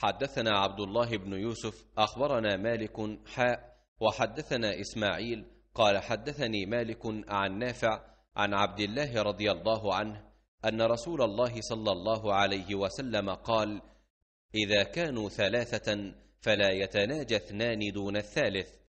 حدثنا عبد الله بن يوسف أخبرنا مالك حاء وحدثنا إسماعيل قال حدثني مالك عن نافع عن عبد الله رضي الله عنه أن رسول الله صلى الله عليه وسلم قال إذا كانوا ثلاثة فلا يتناجى اثنان دون الثالث